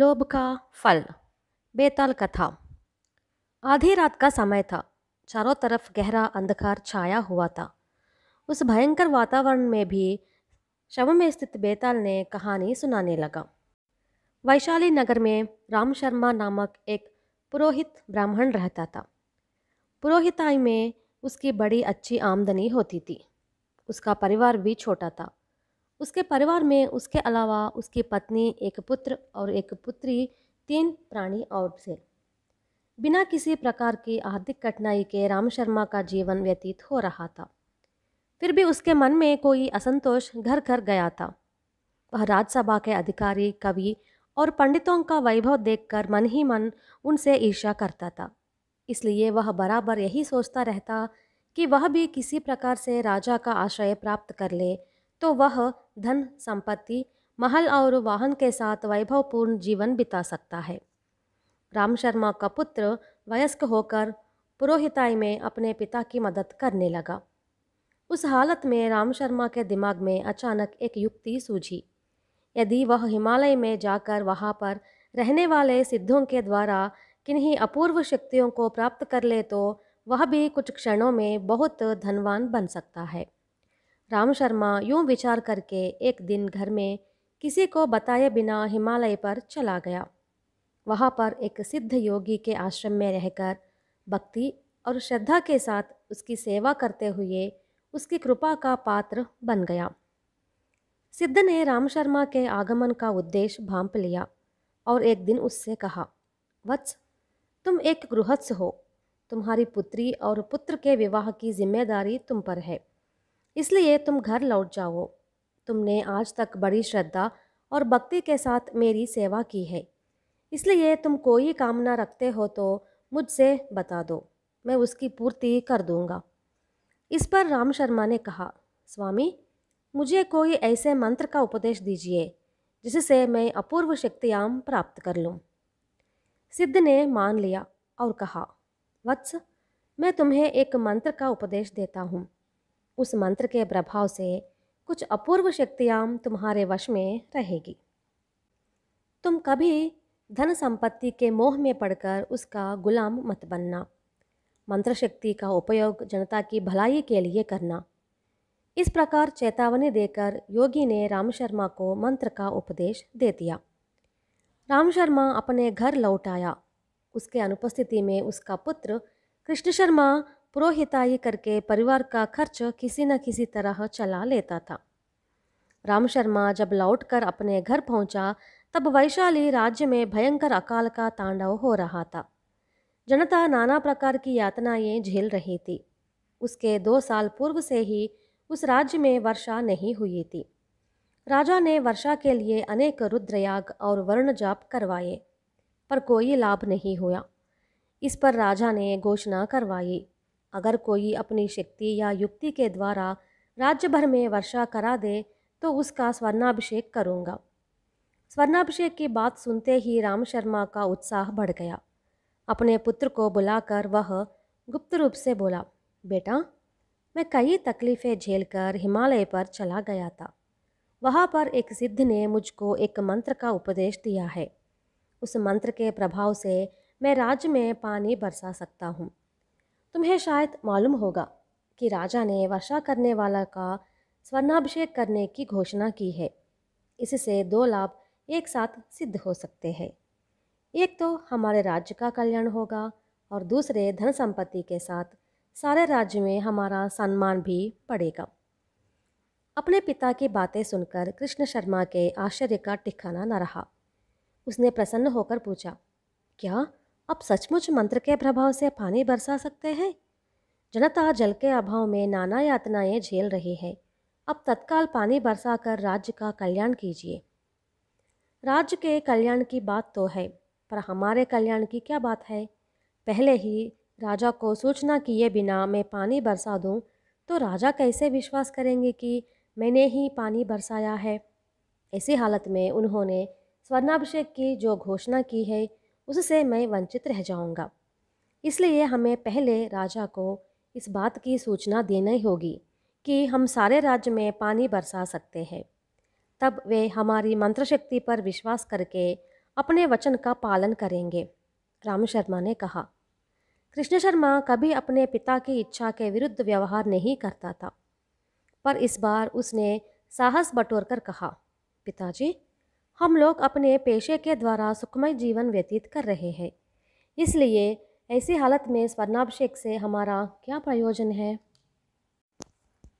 लोभ का फल बेताल कथा आधी रात का समय था चारों तरफ गहरा अंधकार छाया हुआ था उस भयंकर वातावरण में भी शव में स्थित बेताल ने कहानी सुनाने लगा वैशाली नगर में राम शर्मा नामक एक पुरोहित ब्राह्मण रहता था पुरोहिताई में उसकी बड़ी अच्छी आमदनी होती थी उसका परिवार भी छोटा था उसके परिवार में उसके अलावा उसकी पत्नी एक पुत्र और एक पुत्री तीन प्राणी और थे बिना किसी प्रकार की आर्थिक कठिनाई के राम शर्मा का जीवन व्यतीत हो रहा था फिर भी उसके मन में कोई असंतोष घर घर गया था वह राज्यसभा के अधिकारी कवि और पंडितों का वैभव देखकर मन ही मन उनसे ईर्ष्या करता था इसलिए वह बराबर यही सोचता रहता कि वह भी किसी प्रकार से राजा का आश्रय प्राप्त कर ले तो वह धन संपत्ति महल और वाहन के साथ वैभवपूर्ण जीवन बिता सकता है राम शर्मा का पुत्र वयस्क होकर पुरोहिताई में अपने पिता की मदद करने लगा उस हालत में राम शर्मा के दिमाग में अचानक एक युक्ति सूझी यदि वह हिमालय में जाकर वहाँ पर रहने वाले सिद्धों के द्वारा किन्हीं अपूर्व शक्तियों को प्राप्त कर ले तो वह भी कुछ क्षणों में बहुत धनवान बन सकता है राम शर्मा यूं विचार करके एक दिन घर में किसी को बताए बिना हिमालय पर चला गया वहाँ पर एक सिद्ध योगी के आश्रम में रहकर भक्ति और श्रद्धा के साथ उसकी सेवा करते हुए उसकी कृपा का पात्र बन गया सिद्ध ने राम शर्मा के आगमन का उद्देश्य भांप लिया और एक दिन उससे कहा वत्स तुम एक गृहस्थ हो तुम्हारी पुत्री और पुत्र के विवाह की जिम्मेदारी तुम पर है इसलिए तुम घर लौट जाओ तुमने आज तक बड़ी श्रद्धा और भक्ति के साथ मेरी सेवा की है इसलिए तुम कोई कामना रखते हो तो मुझसे बता दो मैं उसकी पूर्ति कर दूंगा इस पर राम शर्मा ने कहा स्वामी मुझे कोई ऐसे मंत्र का उपदेश दीजिए जिससे मैं अपूर्व शक्तियाम प्राप्त कर लूँ सिद्ध ने मान लिया और कहा वत्स मैं तुम्हें एक मंत्र का उपदेश देता हूँ उस मंत्र के प्रभाव से कुछ अपूर्व शक्तियाँ तुम्हारे वश में रहेगी तुम कभी धन संपत्ति के मोह में पड़कर उसका गुलाम मत बनना मंत्र शक्ति का उपयोग जनता की भलाई के लिए करना इस प्रकार चेतावनी देकर योगी ने राम शर्मा को मंत्र का उपदेश दे दिया राम शर्मा अपने घर लौट आया उसके अनुपस्थिति में उसका पुत्र कृष्ण शर्मा पुरोहिताई करके परिवार का खर्च किसी न किसी तरह चला लेता था राम शर्मा जब लौटकर अपने घर पहुंचा तब वैशाली राज्य में भयंकर अकाल का तांडव हो रहा था जनता नाना प्रकार की यातनाएं झेल रही थी उसके दो साल पूर्व से ही उस राज्य में वर्षा नहीं हुई थी राजा ने वर्षा के लिए अनेक रुद्रयाग और वर्ण जाप करवाए पर कोई लाभ नहीं हुआ इस पर राजा ने घोषणा करवाई अगर कोई अपनी शक्ति या युक्ति के द्वारा राज्य भर में वर्षा करा दे तो उसका स्वर्णाभिषेक करूँगा स्वर्णाभिषेक की बात सुनते ही राम शर्मा का उत्साह बढ़ गया अपने पुत्र को बुलाकर वह गुप्त रूप से बोला बेटा मैं कई तकलीफ़ें झेलकर हिमालय पर चला गया था वहाँ पर एक सिद्ध ने मुझको एक मंत्र का उपदेश दिया है उस मंत्र के प्रभाव से मैं राज्य में पानी बरसा सकता हूँ तुम्हें शायद मालूम होगा कि राजा ने वर्षा करने वाला का स्वर्णाभिषेक करने की घोषणा की है इससे दो लाभ एक साथ सिद्ध हो सकते हैं एक तो हमारे राज्य का कल्याण होगा और दूसरे धन संपत्ति के साथ सारे राज्य में हमारा सम्मान भी पड़ेगा अपने पिता की बातें सुनकर कृष्ण शर्मा के आश्चर्य का ठिकाना न रहा उसने प्रसन्न होकर पूछा क्या अब सचमुच मंत्र के प्रभाव से पानी बरसा सकते हैं जनता जल के अभाव में नाना यातनाएं झेल रही है अब तत्काल पानी बरसा कर राज्य का कल्याण कीजिए राज्य के कल्याण की बात तो है पर हमारे कल्याण की क्या बात है पहले ही राजा को सूचना किए बिना मैं पानी बरसा दूं तो राजा कैसे विश्वास करेंगे कि मैंने ही पानी बरसाया है ऐसी हालत में उन्होंने स्वर्णाभिषेक की जो घोषणा की है उससे मैं वंचित रह जाऊँगा इसलिए हमें पहले राजा को इस बात की सूचना देनी होगी कि हम सारे राज्य में पानी बरसा सकते हैं तब वे हमारी मंत्र शक्ति पर विश्वास करके अपने वचन का पालन करेंगे राम शर्मा ने कहा कृष्ण शर्मा कभी अपने पिता की इच्छा के विरुद्ध व्यवहार नहीं करता था पर इस बार उसने साहस बटोर कर कहा पिताजी हम लोग अपने पेशे के द्वारा सुखमय जीवन व्यतीत कर रहे हैं इसलिए ऐसी हालत में स्वर्णाभिषेक से हमारा क्या प्रयोजन है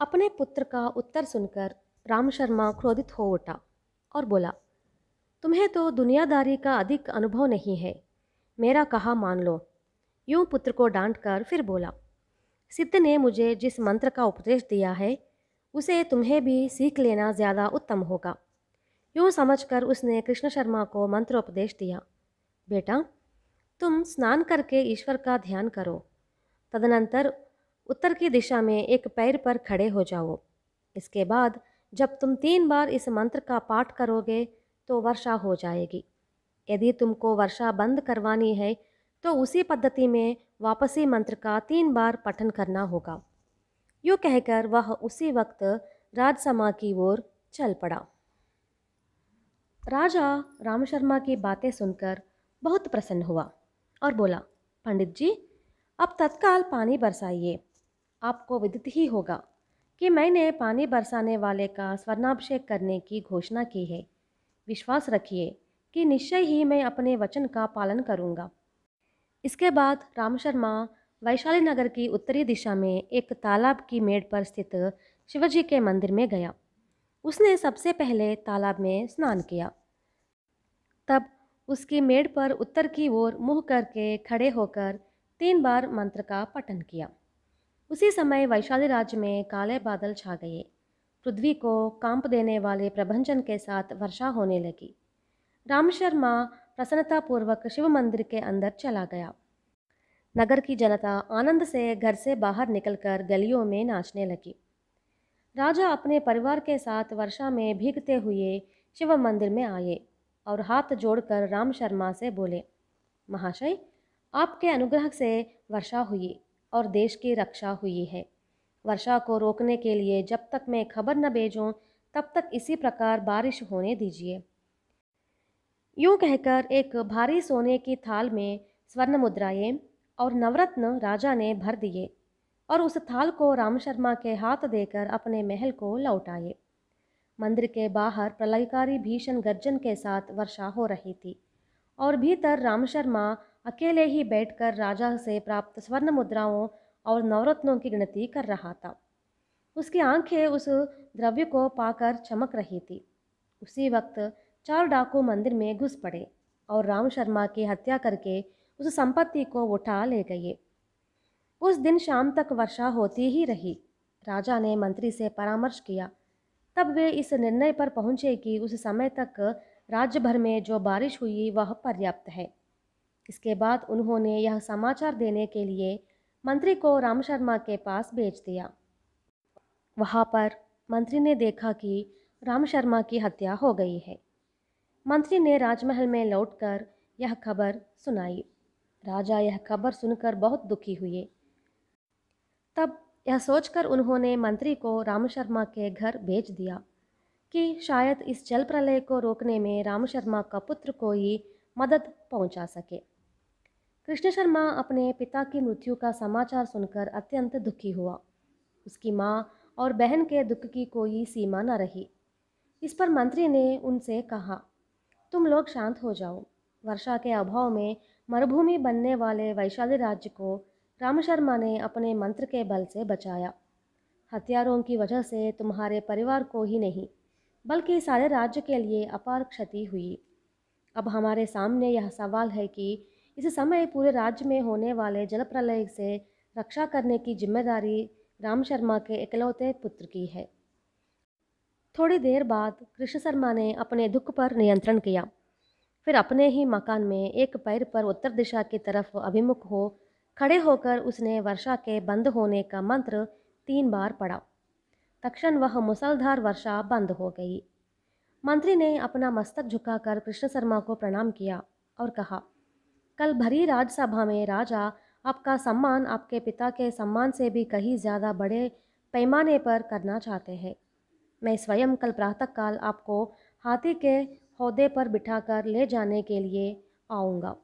अपने पुत्र का उत्तर सुनकर राम शर्मा क्रोधित हो उठा और बोला तुम्हें तो दुनियादारी का अधिक अनुभव नहीं है मेरा कहा मान लो यूं पुत्र को डांट कर फिर बोला सिद्ध ने मुझे जिस मंत्र का उपदेश दिया है उसे तुम्हें भी सीख लेना ज़्यादा उत्तम होगा यूँ समझकर उसने कृष्ण शर्मा को मंत्रोपदेश दिया बेटा तुम स्नान करके ईश्वर का ध्यान करो तदनंतर उत्तर की दिशा में एक पैर पर खड़े हो जाओ इसके बाद जब तुम तीन बार इस मंत्र का पाठ करोगे तो वर्षा हो जाएगी यदि तुमको वर्षा बंद करवानी है तो उसी पद्धति में वापसी मंत्र का तीन बार पठन करना होगा यूँ कहकर वह उसी वक्त राजसमा की ओर चल पड़ा राजा राम शर्मा की बातें सुनकर बहुत प्रसन्न हुआ और बोला पंडित जी अब तत्काल पानी बरसाइए आपको विदित ही होगा कि मैंने पानी बरसाने वाले का स्वर्णाभिषेक करने की घोषणा की है विश्वास रखिए कि निश्चय ही मैं अपने वचन का पालन करूंगा। इसके बाद राम शर्मा वैशाली नगर की उत्तरी दिशा में एक तालाब की मेड़ पर स्थित शिवजी के मंदिर में गया उसने सबसे पहले तालाब में स्नान किया तब उसकी मेड़ पर उत्तर की ओर मुंह करके खड़े होकर तीन बार मंत्र का पठन किया उसी समय वैशाली राज्य में काले बादल छा गए पृथ्वी को कांप देने वाले प्रभंजन के साथ वर्षा होने लगी राम शर्मा प्रसन्नतापूर्वक शिव मंदिर के अंदर चला गया नगर की जनता आनंद से घर से बाहर निकलकर गलियों में नाचने लगी राजा अपने परिवार के साथ वर्षा में भीगते हुए शिव मंदिर में आए और हाथ जोड़कर राम शर्मा से बोले महाशय आपके अनुग्रह से वर्षा हुई और देश की रक्षा हुई है वर्षा को रोकने के लिए जब तक मैं खबर न भेजूं तब तक इसी प्रकार बारिश होने दीजिए यूं कहकर एक भारी सोने की थाल में स्वर्ण मुद्राएं और नवरत्न राजा ने भर दिए और उस थाल को राम शर्मा के हाथ देकर अपने महल को लौट आए मंदिर के बाहर प्रलयकारी भीषण गर्जन के साथ वर्षा हो रही थी और भीतर राम शर्मा अकेले ही बैठकर राजा से प्राप्त स्वर्ण मुद्राओं और नवरत्नों की गिनती कर रहा था उसकी आंखें उस द्रव्य को पाकर चमक रही थी उसी वक्त चार डाकू मंदिर में घुस पड़े और राम शर्मा की हत्या करके उस संपत्ति को उठा ले गए उस दिन शाम तक वर्षा होती ही रही राजा ने मंत्री से परामर्श किया तब वे इस निर्णय पर पहुंचे कि उस समय तक राज्य भर में जो बारिश हुई वह पर्याप्त है इसके बाद उन्होंने यह समाचार देने के लिए मंत्री को राम शर्मा के पास भेज दिया वहाँ पर मंत्री ने देखा कि राम शर्मा की हत्या हो गई है मंत्री ने राजमहल में लौटकर यह खबर सुनाई राजा यह खबर सुनकर बहुत दुखी हुए तब यह सोचकर उन्होंने मंत्री को राम शर्मा के घर भेज दिया कि शायद इस जल प्रलय को रोकने में राम शर्मा का पुत्र को ही मदद पहुंचा सके कृष्ण शर्मा अपने पिता की मृत्यु का समाचार सुनकर अत्यंत दुखी हुआ उसकी माँ और बहन के दुख की कोई सीमा न रही इस पर मंत्री ने उनसे कहा तुम लोग शांत हो जाओ वर्षा के अभाव में मरुभूमि बनने वाले वैशाली राज्य को राम शर्मा ने अपने मंत्र के बल से बचाया हथियारों की वजह से तुम्हारे परिवार को ही नहीं बल्कि सारे राज्य के लिए अपार क्षति हुई अब हमारे सामने यह सवाल है कि इस समय पूरे राज्य में होने वाले जल प्रलय से रक्षा करने की जिम्मेदारी राम शर्मा के इकलौते पुत्र की है थोड़ी देर बाद कृष्ण शर्मा ने अपने दुख पर नियंत्रण किया फिर अपने ही मकान में एक पैर पर उत्तर दिशा की तरफ अभिमुख हो खड़े होकर उसने वर्षा के बंद होने का मंत्र तीन बार पढ़ा तक्षण वह मुसलधार वर्षा बंद हो गई मंत्री ने अपना मस्तक झुकाकर कृष्ण शर्मा को प्रणाम किया और कहा कल भरी राज्यसभा में राजा आपका सम्मान आपके पिता के सम्मान से भी कहीं ज़्यादा बड़े पैमाने पर करना चाहते हैं मैं स्वयं कल प्रातःकाल आपको हाथी के हौदे पर बिठाकर ले जाने के लिए आऊँगा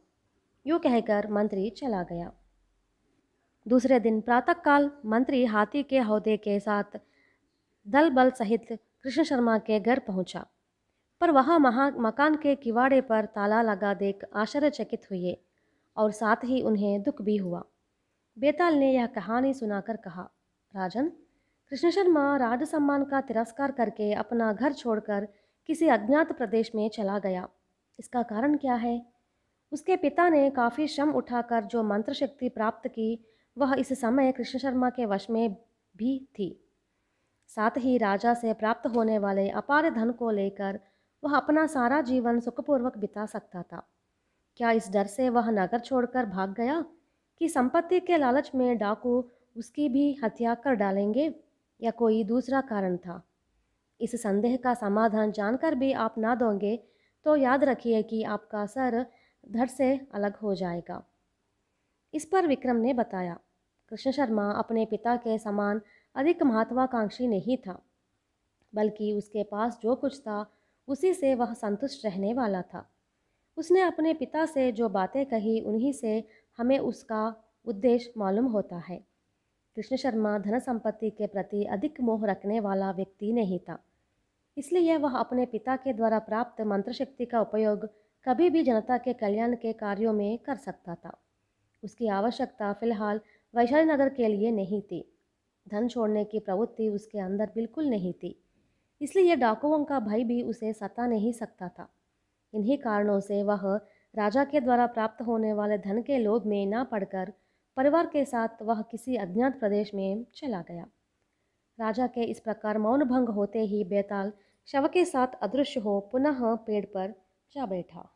यूँ कहकर मंत्री चला गया दूसरे दिन प्रातःकाल मंत्री हाथी के हौदे के साथ दल बल सहित कृष्ण शर्मा के घर पहुंचा पर वहां महा मकान के किवाड़े पर ताला लगा देख आश्चर्यचकित हुए और साथ ही उन्हें दुख भी हुआ बेताल ने यह कहानी सुनाकर कहा राजन कृष्ण शर्मा राज सम्मान का तिरस्कार करके अपना घर छोड़कर किसी अज्ञात प्रदेश में चला गया इसका कारण क्या है उसके पिता ने काफ़ी श्रम उठाकर जो मंत्र शक्ति प्राप्त की वह इस समय कृष्ण शर्मा के वश में भी थी साथ ही राजा से प्राप्त होने वाले अपार धन को लेकर वह अपना सारा जीवन सुखपूर्वक बिता सकता था क्या इस डर से वह नगर छोड़कर भाग गया कि संपत्ति के लालच में डाकू उसकी भी हत्या कर डालेंगे या कोई दूसरा कारण था इस संदेह का समाधान जानकर भी आप ना दोगे तो याद रखिए कि आपका सर धड़ से अलग हो जाएगा इस पर विक्रम ने बताया कृष्ण शर्मा अपने पिता के समान अधिक महत्वाकांक्षी नहीं था बल्कि उसके पास जो कुछ था उसी से वह संतुष्ट रहने वाला था उसने अपने पिता से जो बातें कही उन्हीं से हमें उसका उद्देश्य मालूम होता है कृष्ण शर्मा धन संपत्ति के प्रति अधिक मोह रखने वाला व्यक्ति नहीं था इसलिए वह अपने पिता के द्वारा प्राप्त मंत्रशक्ति का उपयोग कभी भी जनता के कल्याण के कार्यों में कर सकता था उसकी आवश्यकता फिलहाल वैशाली नगर के लिए नहीं थी धन छोड़ने की प्रवृत्ति उसके अंदर बिल्कुल नहीं थी इसलिए यह डाकुओं का भय भी उसे सता नहीं सकता था इन्हीं कारणों से वह राजा के द्वारा प्राप्त होने वाले धन के लोभ में ना पड़कर परिवार के साथ वह किसी अज्ञात प्रदेश में चला गया राजा के इस प्रकार मौन भंग होते ही बेताल शव के साथ अदृश्य हो पुनः पेड़ पर जा बैठा